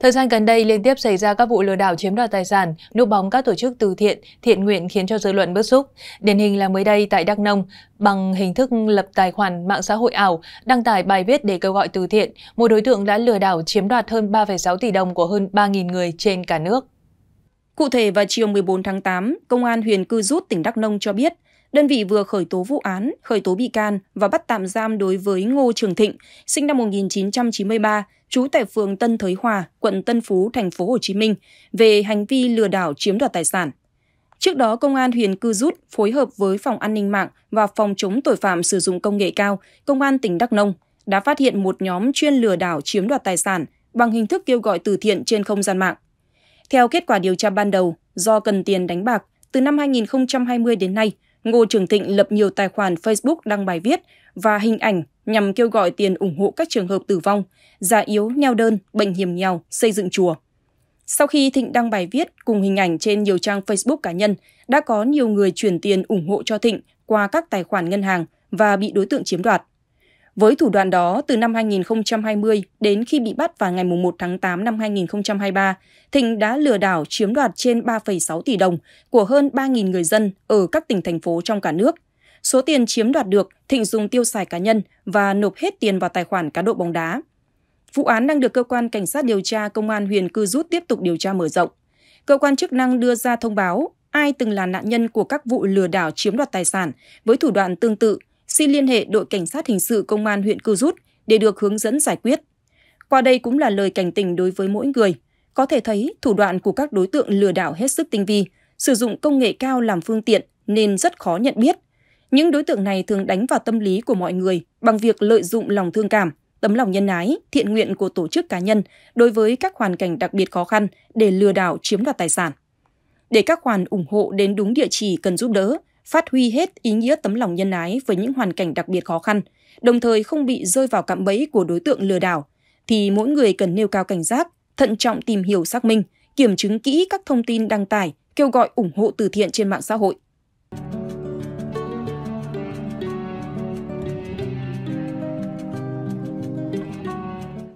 Thời gian gần đây liên tiếp xảy ra các vụ lừa đảo chiếm đoạt tài sản, núp bóng các tổ chức từ thiện, thiện nguyện khiến cho dư luận bức xúc. Điển hình là mới đây tại Đắk Nông, bằng hình thức lập tài khoản mạng xã hội ảo, đăng tải bài viết để kêu gọi từ thiện, một đối tượng đã lừa đảo chiếm đoạt hơn 3,6 tỷ đồng của hơn 3.000 người trên cả nước. Cụ thể, vào chiều 14 tháng 8, Công an huyện Cư Rút, tỉnh Đắk Nông cho biết, đơn vị vừa khởi tố vụ án, khởi tố bị can và bắt tạm giam đối với Ngô Trường Thịnh, sinh năm 1993, trú tại phường Tân Thới Hòa, quận Tân Phú, thành phố Hồ Chí Minh, về hành vi lừa đảo chiếm đoạt tài sản. Trước đó, Công an huyện Cư Rút phối hợp với Phòng An ninh mạng và Phòng chống tội phạm sử dụng công nghệ cao, Công an tỉnh Đắk Nông đã phát hiện một nhóm chuyên lừa đảo chiếm đoạt tài sản bằng hình thức kêu gọi từ thiện trên không gian mạng. Theo kết quả điều tra ban đầu, do cần tiền đánh bạc, từ năm 2020 đến nay, Ngô Trường Thịnh lập nhiều tài khoản Facebook đăng bài viết và hình ảnh nhằm kêu gọi tiền ủng hộ các trường hợp tử vong, già yếu, neo đơn, bệnh hiểm nghèo, xây dựng chùa. Sau khi Thịnh đăng bài viết cùng hình ảnh trên nhiều trang Facebook cá nhân, đã có nhiều người chuyển tiền ủng hộ cho Thịnh qua các tài khoản ngân hàng và bị đối tượng chiếm đoạt. Với thủ đoạn đó, từ năm 2020 đến khi bị bắt vào ngày 1 tháng 8 năm 2023, Thịnh đã lừa đảo chiếm đoạt trên 3,6 tỷ đồng của hơn 3.000 người dân ở các tỉnh thành phố trong cả nước. Số tiền chiếm đoạt được, Thịnh dùng tiêu xài cá nhân và nộp hết tiền vào tài khoản cá độ bóng đá. Vụ án đang được cơ quan cảnh sát điều tra công an huyện Cư Rút tiếp tục điều tra mở rộng. Cơ quan chức năng đưa ra thông báo ai từng là nạn nhân của các vụ lừa đảo chiếm đoạt tài sản với thủ đoạn tương tự xin liên hệ đội cảnh sát hình sự công an huyện Cư Rút để được hướng dẫn giải quyết. Qua đây cũng là lời cảnh tình đối với mỗi người. Có thể thấy thủ đoạn của các đối tượng lừa đảo hết sức tinh vi, sử dụng công nghệ cao làm phương tiện nên rất khó nhận biết. Những đối tượng này thường đánh vào tâm lý của mọi người bằng việc lợi dụng lòng thương cảm, tấm lòng nhân ái, thiện nguyện của tổ chức cá nhân đối với các hoàn cảnh đặc biệt khó khăn để lừa đảo chiếm đoạt tài sản. Để các khoản ủng hộ đến đúng địa chỉ cần giúp đỡ, phát huy hết ý nghĩa tấm lòng nhân ái với những hoàn cảnh đặc biệt khó khăn, đồng thời không bị rơi vào cạm bẫy của đối tượng lừa đảo, thì mỗi người cần nêu cao cảnh giác, thận trọng tìm hiểu xác minh, kiểm chứng kỹ các thông tin đăng tải, kêu gọi ủng hộ từ thiện trên mạng xã hội.